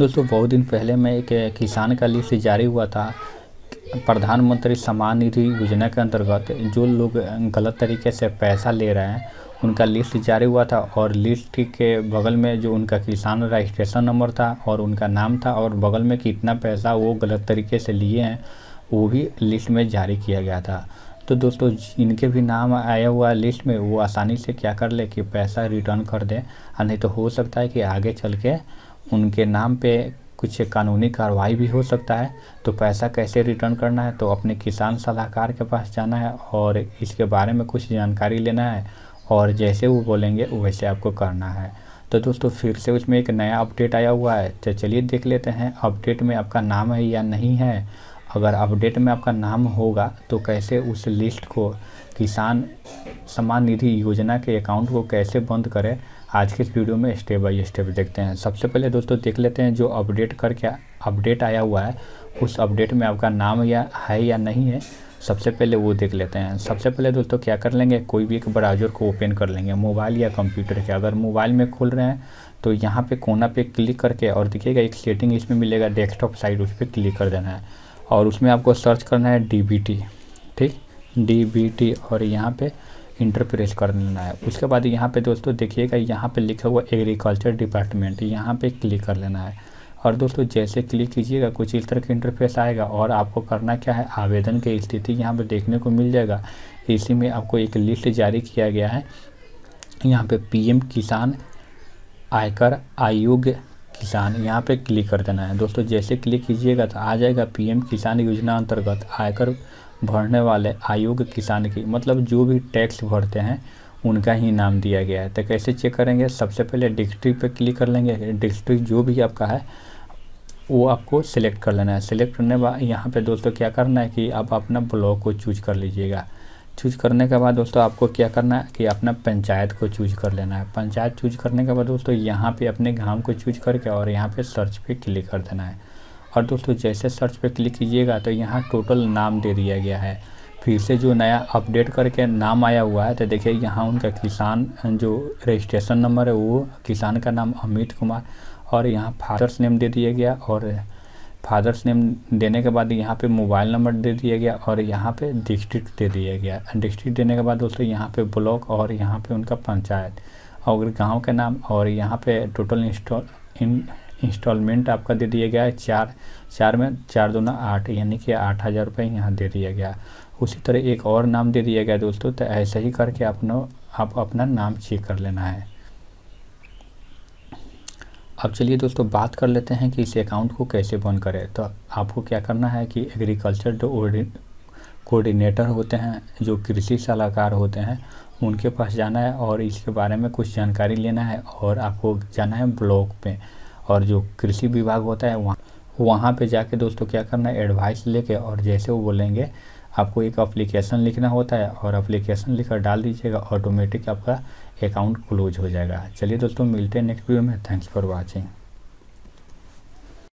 दोस्तों बहुत दिन पहले मैं एक किसान का लिस्ट जारी हुआ था प्रधानमंत्री सम्मान निधि योजना के अंतर्गत जो लोग गलत तरीके से पैसा ले रहे हैं उनका लिस्ट जारी हुआ था और लिस्ट के बगल में जो उनका किसान रजिस्ट्रेशन नंबर था और उनका नाम था और बगल में कितना पैसा वो गलत तरीके से लिए हैं वो भी लिस्ट में जारी किया गया था तो दोस्तों इनके भी नाम आया हुआ लिस्ट में वो आसानी से क्या कर ले कि पैसा रिटर्न कर दें नहीं तो हो सकता है कि आगे चल के उनके नाम पे कुछ कानूनी कार्रवाई भी हो सकता है तो पैसा कैसे रिटर्न करना है तो अपने किसान सलाहकार के पास जाना है और इसके बारे में कुछ जानकारी लेना है और जैसे वो बोलेंगे वैसे आपको करना है तो दोस्तों फिर से उसमें एक नया अपडेट आया हुआ है तो चलिए देख लेते हैं अपडेट में आपका नाम है या नहीं है अगर अपडेट में आपका नाम होगा तो कैसे उस लिस्ट को किसान सम्मान निधि योजना के अकाउंट को कैसे बंद करें आज के इस वीडियो में स्टेप बाई स्टेप देखते हैं सबसे पहले दोस्तों देख लेते हैं जो अपडेट करके अपडेट आया हुआ है उस अपडेट में आपका नाम या है या नहीं है सबसे पहले वो देख लेते हैं सबसे पहले दोस्तों क्या कर लेंगे कोई भी एक ब्राउजर को ओपन कर लेंगे मोबाइल या कंप्यूटर के अगर मोबाइल में खोल रहे हैं तो यहाँ पे कोना पे क्लिक करके और देखिएगा एक सेटिंग इसमें मिलेगा डेस्कटॉप साइड उस पर क्लिक कर देना है और उसमें आपको सर्च करना है डी ठीक डी और यहाँ पर इंटर प्रेस कर लेना है उसके बाद यहाँ पे दोस्तों देखिएगा यहाँ पे लिखा हुआ एग्रीकल्चर डिपार्टमेंट यहाँ पे क्लिक कर लेना है और दोस्तों जैसे क्लिक कीजिएगा कुछ इस तरह का इंटरफेस आएगा और आपको करना क्या है आवेदन की स्थिति यहाँ पर देखने को मिल जाएगा इसी में आपको एक लिस्ट जारी किया गया है यहाँ पे पी किसान आयकर आयोग किसान यहाँ पे क्लिक कर देना है दोस्तों जैसे क्लिक कीजिएगा तो आ जाएगा पीएम किसान योजना अंतर्गत आयकर भरने वाले आयोग किसान की मतलब जो भी टैक्स भरते हैं उनका ही नाम दिया गया है तो कैसे चेक करेंगे सबसे पहले डिस्ट्रिक्ट पे क्लिक कर लेंगे डिस्ट्रिक्ट जो भी आपका है वो आपको सिलेक्ट कर लेना है सिलेक्ट करने बाद यहाँ पे दोस्तों क्या करना है कि आप अपना ब्लॉक को चूज कर लीजिएगा चूज करने के बाद दोस्तों आपको क्या करना है कि अपना पंचायत को चूज कर लेना है पंचायत चूज करने के बाद दोस्तों यहाँ पर अपने गाँव को चूज करके और यहाँ पर सर्च पर क्लिक कर देना है और दोस्तों जैसे सर्च पर क्लिक कीजिएगा तो यहाँ टोटल नाम दे दिया गया है फिर से जो नया अपडेट करके नाम आया हुआ है तो देखिए यहाँ उनका किसान जो रजिस्ट्रेशन नंबर है वो किसान का नाम अमित कुमार और यहाँ फादर्स नेम दे दिया गया और फादर्स नेम देने के बाद यहाँ पे मोबाइल नंबर दे दिया गया और यहाँ पे डिस्ट्रिक्ट दे दिया गया डिस्ट्रिक्ट देने के बाद दोस्तों यहाँ पे ब्लॉक और यहाँ पे उनका पंचायत और गांव का नाम और यहाँ पे टोटल इंस्टॉल इन इंस्टॉलमेंट आपका दे दिया गया है चार चार में चार दोना आठ यानी कि आठ हज़ार रुपये यहाँ दे दिया गया उसी तरह एक और नाम दे दिया गया दोस्तों तो ऐसा ही करके अपना आप अपना नाम चेक कर लेना है अब चलिए दोस्तों बात कर लेते हैं कि इस अकाउंट को कैसे बंद करें तो आपको क्या करना है कि एग्रीकल्चर जो कोऑर्डिनेटर होते हैं जो कृषि सलाहकार होते हैं उनके पास जाना है और इसके बारे में कुछ जानकारी लेना है और आपको जाना है ब्लॉक पे और जो कृषि विभाग होता है वहाँ वहाँ पे जाके दोस्तों क्या करना है एडवाइस लेके और जैसे वो बोलेंगे आपको एक अप्लीकेशन लिखना होता है और अप्लीकेशन लिखकर डाल दीजिएगा ऑटोमेटिक आपका अकाउंट क्लोज हो जाएगा चलिए दोस्तों मिलते हैं नेक्स्ट वीडियो में थैंक्स फॉर वॉचिंग